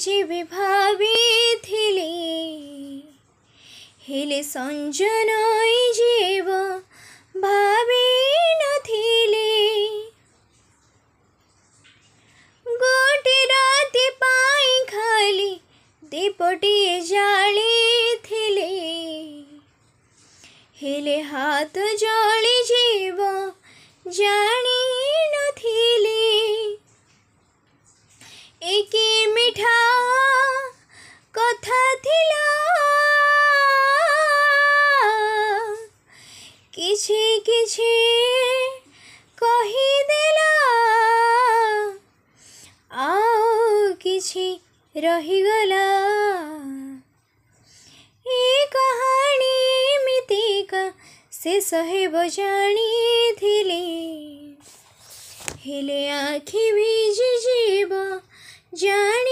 ଯିବେ ଭାବିଥିଲି ହେଲେ ସଞ୍ଜନ ଯିବ ଭାବି ନଥିଲି ଗୋଟେ ରାତି ପାଇଁ ଖାଲି ଦୀପଟିଏ ଜାଳିଥିଲେ ହେଲେ ହାତ ଜଳି ଯିବ ଜାଣି ନଥିଲି একে মুছে কহি দেলা আও কিছু ରହିଗଲା ଏ କାହାଣୀ ଏମିତିକା ଶେଷ ହେବ ଜାଣିଥିଲି ହେଲେ ଆଖି ଭିଜି ଯିବ ଜାଣି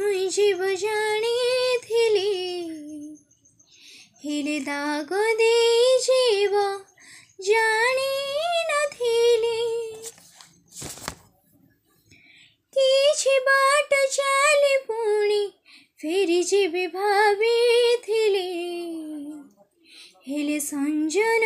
ঝুঁই জীব জানিয়েছিলি হিলে দাগ দেই জীব জানি নথিলি কিছু বাট চালি পুଣି ফেরি যাবে ভাবিଥିଲି ହେଲେ ସଞ୍ଜନ